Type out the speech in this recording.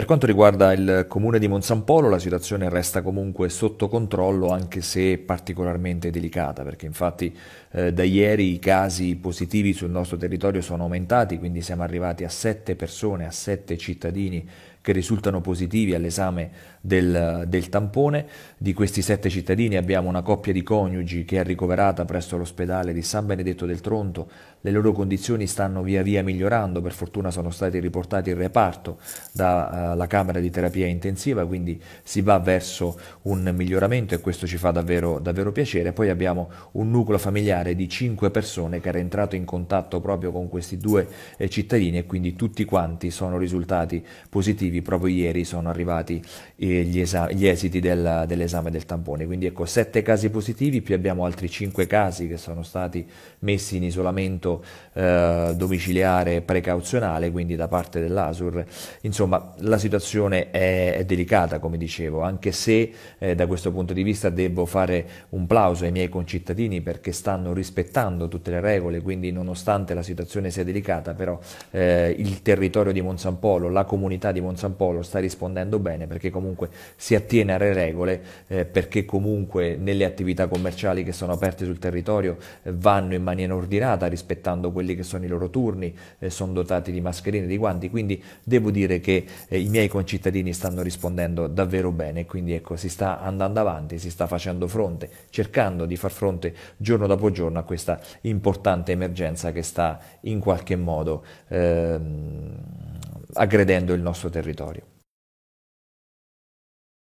Per quanto riguarda il comune di Monsampolo, la situazione resta comunque sotto controllo, anche se particolarmente delicata, perché infatti eh, da ieri i casi positivi sul nostro territorio sono aumentati, quindi siamo arrivati a 7 persone, a 7 cittadini che risultano positivi all'esame del, del, tampone. Di questi sette cittadini abbiamo una coppia di coniugi che è ricoverata presso l'ospedale di San Benedetto del Tronto. Le loro condizioni stanno via via migliorando, per fortuna sono stati riportati in reparto dalla eh, uh, Camera di Terapia Intensiva, quindi si va verso un miglioramento e questo ci fa davvero, davvero piacere. Poi abbiamo un nucleo familiare di cinque persone che era entrato in contatto proprio con questi due eh, cittadini e quindi tutti quanti sono risultati positivi negativi, proprio ieri sono arrivati eh, gli, esami, gli esiti del, dell'esame del tampone, quindi ecco 7 casi positivi più abbiamo altri 5 casi che sono stati messi in isolamento eh, domiciliare precauzionale, quindi da parte dell'ASUR. Insomma la situazione è, è delicata come dicevo, anche se eh, da questo punto di vista devo fare un plauso ai miei concittadini perché stanno rispettando tutte le regole, quindi nonostante la situazione sia delicata, però eh, il territorio di Monsampolo, la comunità di Monsampolo, San Polo sta rispondendo bene perché comunque si attiene alle regole, eh, perché comunque nelle attività commerciali che sono aperte sul territorio eh, vanno in maniera ordinata rispettando quelli che sono i loro turni, eh, sono dotati di mascherine, di guanti, quindi devo dire che eh, i miei concittadini stanno rispondendo davvero bene, quindi ecco si sta andando avanti, si sta facendo fronte, cercando di far fronte giorno dopo giorno a questa importante emergenza che sta in qualche modo... Ehm, aggredendo il nostro territorio.